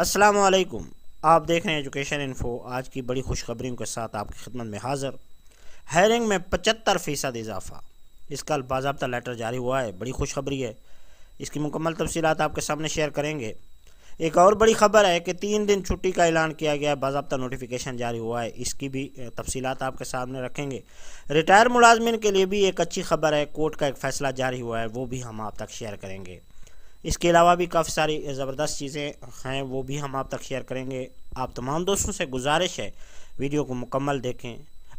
असलकुम आप देख रहे हैं एजुकेशन इन्फो आज की बड़ी खुशखबरी के साथ आपकी खिदमत में हाज़िर हैरिंग में पचहत्तर फ़ीसद इजाफा इसका बाबा लेटर जारी हुआ है बड़ी खुशखबरी है इसकी मुकम्मल तफसीत आपके सामने शेयर करेंगे एक और बड़ी खबर है कि तीन दिन छुट्टी का ऐलान किया गया है बाबा नोटिफिकेशन जारी हुआ है इसकी भी तफसीत आपके सामने रखेंगे रिटायर मुलाजमन के लिए भी एक अच्छी खबर है कोर्ट का एक फैसला जारी हुआ है वो भी हम आप तक शेयर करेंगे इसके अलावा भी काफ़ी सारी ज़बरदस्त चीज़ें हैं वो भी हम आप तक शेयर करेंगे आप तमाम दोस्तों से गुजारिश है वीडियो को मुकम्मल देखें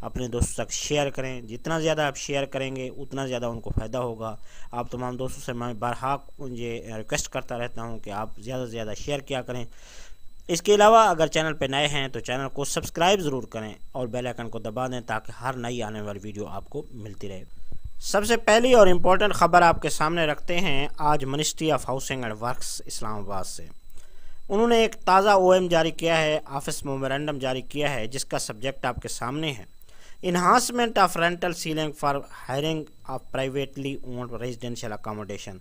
अपने दोस्तों तक शेयर करें जितना ज़्यादा आप शेयर करेंगे उतना ज़्यादा उनको फ़ायदा होगा आप तमाम दोस्तों से मैं बरहक ये रिक्वेस्ट करता रहता हूँ कि आप ज़्यादा से ज़्यादा शेयर किया करें इसके अलावा अगर चैनल पर नए हैं तो चैनल को सब्सक्राइब ज़रूर करें और बेलाइकन को दबा दें ताकि हर नई आने वाली वीडियो आपको मिलती रहे सबसे पहली और इम्पोर्टेंट खबर आपके सामने रखते हैं आज ministry of housing and works Islamabad से उन्होंने एक ताज़ा ओएम जारी किया है ऑफिस मेमोरेंडम जारी किया है जिसका सब्जेक्ट आपके सामने है enhancement of rental ceiling for hiring of privately owned residential accommodation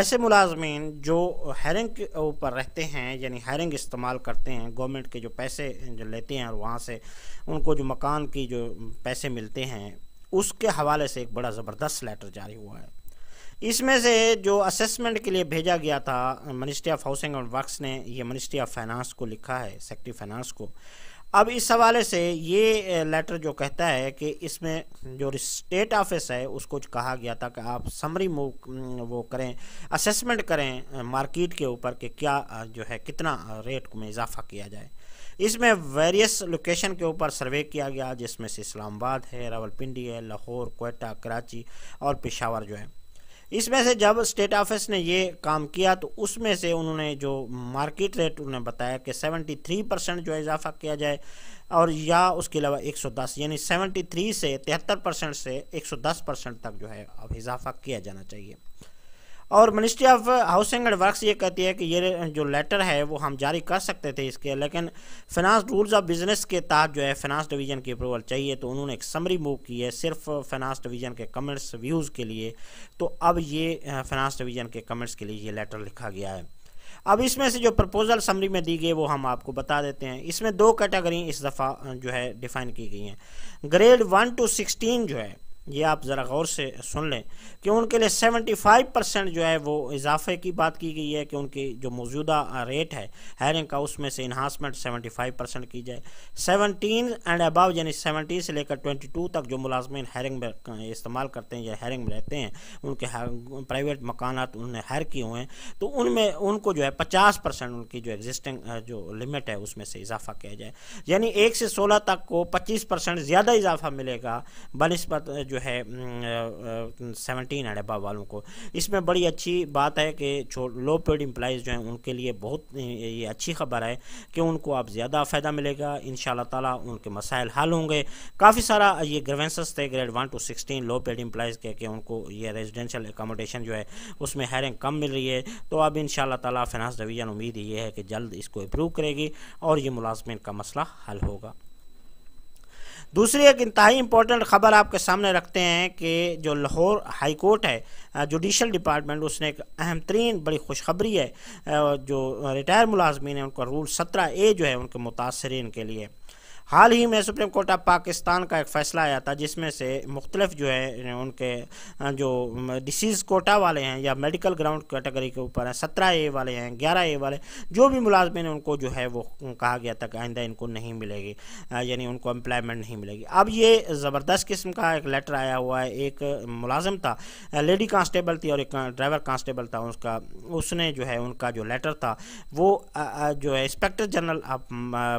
ऐसे मुलाजमीन जो हायरिंग के ऊपर रहते हैं यानी हायरिंग इस्तेमाल करते हैं गवर्नमेंट के जो पैसे जो लेते हैं और वहाँ से उनको जो मकान की जो पैसे मिलते हैं उसके हवाले से एक बड़ा ज़बरदस्त लेटर जारी हुआ है इसमें से जो असेसमेंट के लिए भेजा गया था ministry of housing and works ने ये मिनिस्ट्री ऑफ फाइनेंस को लिखा है सेक्ट्री फाइनेंस को अब इस हवाले से ये लेटर जो कहता है कि इसमें जो स्टेट ऑफिस है उसको कहा गया था कि आप समरी मूव वो करें असेसमेंट करें मार्केट के ऊपर कि क्या जो है कितना रेट में इजाफा किया जाए इसमें वेरियस लोकेशन के ऊपर सर्वे किया गया जिसमें से इस्लामाबाद है रावलपिंडी है लाहौर कोयटा कराची और पेशावर जो है इसमें से जब स्टेट ऑफिस ने ये काम किया तो उसमें से उन्होंने जो मार्केट रेट उन्होंने बताया कि 73 परसेंट जो इजाफा किया जाए और या उसके अलावा 110 यानी 73 से तिहत्तर परसेंट से 110 परसेंट तक जो है अब इजाफा किया जाना चाहिए और ministry of housing and works ये कहती है कि ये जो लेटर है वो हम जारी कर सकते थे इसके लेकिन फिनांस रूल्स ऑफ बिजनेस के तहत जो है फिनांस डिवीज़न की अप्रूवल चाहिए तो उन्होंने एक समरी मूव की है सिर्फ फिनांस डिवीज़न के कमेंट्स व्यूज़ के लिए तो अब ये फिनांस डिवीज़न के कमेंट्स के लिए ये लेटर लिखा गया है अब इसमें से जो प्रपोजल समरी में दी गई वो हम आपको बता देते हैं इसमें दो कैटेगरी इस दफ़ा जो है डिफ़ाइन की गई हैं ग्रेड वन टू सिक्सटीन जो है ये आप ज़रा गौर से सुन लें कि उनके लिए 75 परसेंट जो है वो इजाफे की बात की गई है कि उनकी जो मौजूदा रेट है हायरिंग का उसमें से इन्हांसमेंट 75 परसेंट की जाए 17 एंड अबाव यानी 70 से लेकर 22 तक जो मुलाजमन हायरिंग में इस्तेमाल करते हैं या हायरिंग में रहते हैं उनके प्राइवेट मकान उन्होंने हायर किए हुए हैं तो उनमें उनको जो है पचास परसेंट उनकी जो एग्जिस्टिंग जो लिमिट है उसमें से इजाफा किया जाए यानी एक से सोलह तक को पच्चीस परसेंट ज़्यादा इजाफा मिलेगा बनस्बत जो है सेवनटीन एंड अबाव वालों को इसमें बड़ी अच्छी बात है कि लो पेड एम्प्लॉज़ जो हैं उनके लिए बहुत ये अच्छी खबर है कि उनको आप ज़्यादा फ़ायदा मिलेगा इन ताला उनके मसाइल हल होंगे काफ़ी सारा ये ग्रेवेंसेस थे grade one to sixteen low paid employees के कि उनको ये रेजिडेंशल एकोमोडेशन जो है उसमें हायरिंग कम मिल रही है तो अब इन ताला फिनांस डिवीज़न उम्मीद ये है कि जल्द इसको अप्रूव करेगी और ये मुलाजमन का मसला हल होगा दूसरी एक इंतहाई इम्पोर्टेंट ख़बर आपके सामने रखते हैं कि जो लाहौर हाई कोर्ट है जुडिशल डिपार्टमेंट उसने एक अहम तरीन बड़ी खुशखबरी है जो रिटायर मुलाजमीन है उनका रूल सत्रह ए जो है उनके मुतासरीन के लिए हाल ही में सुप्रीम कोर्ट ऑफ पाकिस्तान का एक फ़ैसला आया था जिसमें से मुख्तलिफ जो है उनके जो डिसीज़ कोटा वाले हैं या मेडिकल ग्राउंड कैटेगरी के ऊपर हैं सत्रह ए वाले हैं ग्यारह ए वाले जो भी मुलाजमिन उनको जो है वो कहा गया था कि आइंदा इनको नहीं मिलेगी यानी उनको एम्प्लॉयमेंट नहीं मिलेगी अब ये ज़बरदस्त किस्म का एक लेटर आया हुआ है एक मुलाजम था लेडी कांस्टेबल थी और एक ड्राइवर कांस्टेबल था उसका उसने जो है उनका जो लेटर था वो जो है इंस्पेक्टर जनरल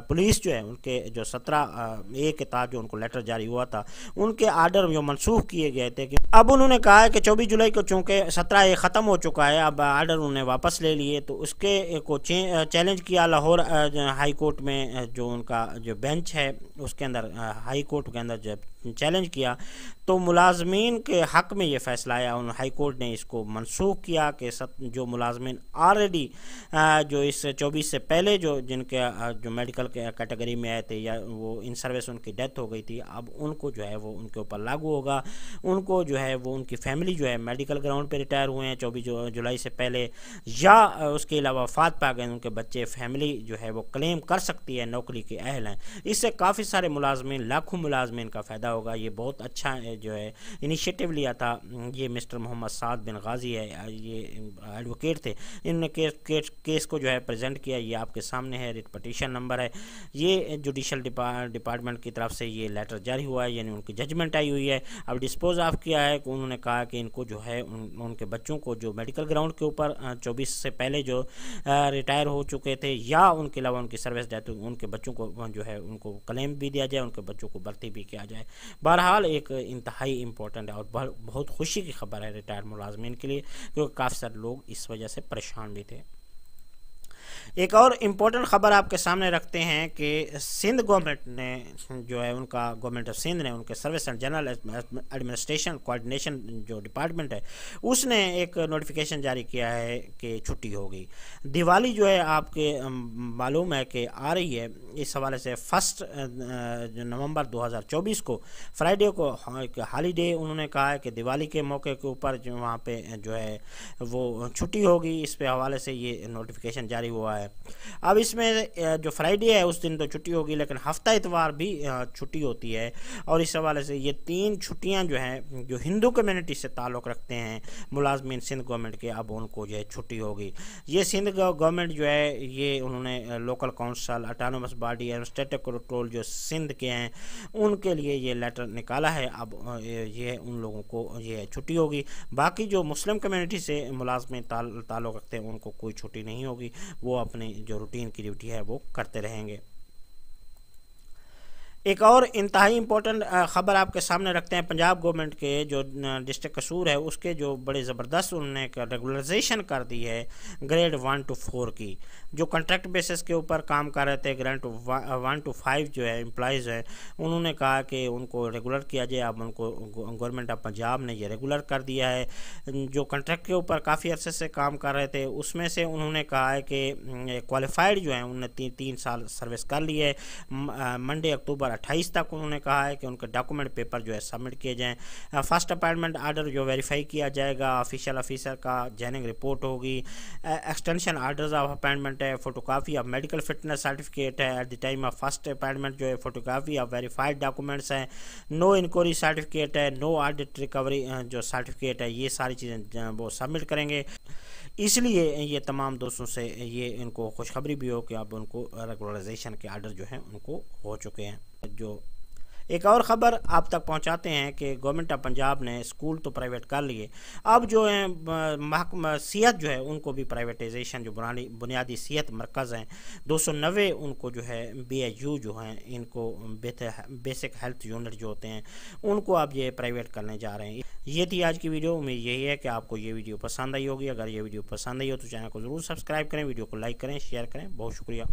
पुलिस जो है उनके जो सत्र सत्रह ए के तहत जो उनको लेटर जारी हुआ था उनके आर्डर जो मनसूख किए गए थे कि अब उन्होंने कहा है कि चौबीस जुलाई को चूंकि सत्रह ए ख़त्म हो चुका है अब आर्डर उन्होंने वापस ले लिए तो उसके को चैलेंज किया लाहौर हाई कोर्ट में जो उनका जो बेंच है उसके अंदर हाई कोर्ट के अंदर जब चैलेंज किया तो मुलाजमीन के हक़ में ये फ़ैसला आया उन हाई कोर्ट ने इसको मनसूख किया कि जो मुलाजमीन ऑलरेडी जो इस चौबीस से पहले जो जिनके जो मेडिकल कैटेगरी में आए थे या वो इन सर्विस उनकी डेथ हो गई थी अब उनको जो है वो उनके ऊपर लागू होगा उनको जो है वो उनकी फैमिली जो है मेडिकल ग्राउंड पर रिटायर हुए हैं चौबीस जुलाई से पहले या उसके अलावा फात पा गए उनके बच्चे फैमिली जो है वो क्लेम कर सकती है नौकरी के अहल हैं इससे काफ़ी सारे मुलाजमीन लाखों मुलाजमन का फ़ायदा होगा ये बहुत अच्छा जो है इनिशिएटिव लिया था ये मिस्टर मोहम्मद साद बिन गाजी है ये एडवोकेट थे इन्होंने केस, केस केस को जो है प्रेजेंट किया ये आपके सामने है रिट पटिशन नंबर है ये जुडिशल डिपार्टमेंट की तरफ से ये लेटर जारी हुआ है यानी उनकी जजमेंट आई हुई है अब डिस्पोज ऑफ किया है तो उन्होंने कहा कि इनको जो है उन, उनके बच्चों को जो मेडिकल ग्राउंड के ऊपर चौबीस से पहले जो रिटायर हो चुके थे या उनके अलावा उनकी सर्विस डेथ उनके बच्चों को जो है उनको क्लेम भी दिया जाए उनके बच्चों को भर्ती भी किया जाए बहरहाल एक इन इंतहाई इम्पोर्टेंट है और बहुत खुशी की खबर है रिटायर्ड मुलाजमीन के लिए क्योंकि काफ़ी सारे लोग इस वजह से परेशान भी थे एक और इम्पोर्टेंट ख़बर आपके सामने रखते हैं कि सिंध गवर्नमेंट ने जो है उनका गवर्नमेंट ऑफ सिंध ने उनके service and general administration coordination जो डिपार्टमेंट है उसने एक नोटिफिकेशन जारी किया है कि छुट्टी होगी दिवाली जो है आपके मालूम है कि आ रही है इस हवाले से फर्स्ट नवंबर 2024 को फ्राइडे को हॉलीडे उन्होंने कहा है कि दिवाली के मौके के ऊपर जो वहाँ पर जो है वो छुट्टी होगी इस पर हवाले से ये नोटिफिकेशन जारी हुआ हुआ है अब इसमें जो फ्राइडे है उस दिन तो छुट्टी होगी लेकिन हफ्ता इतवार भी छुट्टी होती है और इस हवाले से ये तीन छुट्टियां जो हैं जो हिंदू कम्युनिटी से ताल्लुक़ रखते हैं मुलाजमीन सिंध गवर्नमेंट के अब उनको जो है छुट्टी होगी ये सिंध गवर्नमेंट जो है ये उन्होंने local council autonomous body and state control जो सिंध के हैं उनके लिए ये लेटर निकाला है अब ये उन लोगों को ये छुट्टी होगी बाकी जो मुस्लिम कम्युनिटी से मुलाजमें ताल्लुक़ रखते हैं उनको कोई छुट्टी नहीं होगी वो अपनी जो रूटीन की ड्यूटी है वो करते रहेंगे एक और इंतहाई इम्पोर्टेंट ख़बर आपके सामने रखते हैं पंजाब गवर्नमेंट के जो डिस्ट्रिक्ट कसूर है उसके जो बड़े ज़बरदस्त उन्होंने रेगुलराइजेशन कर दी है ग्रेड वन टू फोर की जो कॉन्ट्रैक्ट बेसिस के ऊपर काम कर रहे थे ग्रेड वन टू फाइव जो है एम्प्लॉज़ हैं उन्होंने कहा कि उनको रेगुलर किया जाए अब उनको गवर्नमेंट ऑफ पंजाब ने ये रेगुलर कर दिया है जो कॉन्ट्रैक्ट के ऊपर काफ़ी अर्से से काम कर रहे थे उसमें से उन्होंने कहा है कि क्वालिफाइड जो हैं उन्होंने तीन तीन साल सर्विस कर ली है मंडे अक्टूबर अट्ठाईस तक उन्होंने कहा है कि उनके डॉक्यूमेंट पेपर जो है सबमिट किए जाएँ फर्स्ट अपॉइंटमेंट आर्डर जो वेरीफाई किया जाएगा ऑफिशियल ऑफिसर का जैनिंग रिपोर्ट होगी एक्सटेंशन आर्डर्स ऑफ अपॉइंटमेंट है photography of medical fitness certificate है at the time of first appointment जो है फोटोग्राफी ऑफ वेरीफाइड डॉक्यूमेंट्स हैं नो इंक्वायरी सर्टिफिकेट है नो ऑडिट रिकवरी जो सर्टिफिकेट है ये सारी चीज़ें वो सबमिट करेंगे इसलिए ये तमाम दोस्तों से ये इनको खुशखबरी भी हो कि अब उनको रेगुलराइजेशन के आर्डर जो हैं उनको हो चुके हैं जो एक और ख़बर आप तक पहुंचाते हैं कि गवर्नमेंट ऑफ पंजाब ने स्कूल तो प्राइवेट कर लिए अब जो है सेहत जो है उनको भी प्राइवेटाइजेशन जो बुरानी बुनियादी सेहत मरकज़ हैं दो सौ नबे उनको जो है बी एच यू जो हैं इनको बेसिक हेल्थ यूनिट जो होते हैं उनको आप ये प्राइवेट करने जा रहे हैं ये थी आज की वीडियो उम्मीद यही है कि आपको ये वीडियो पसंद आई होगी अगर ये वीडियो पसंद आई हो तो चैनल को ज़रूर सब्सक्राइब करें वीडियो को लाइक करें शेयर करें बहुत शुक्रिया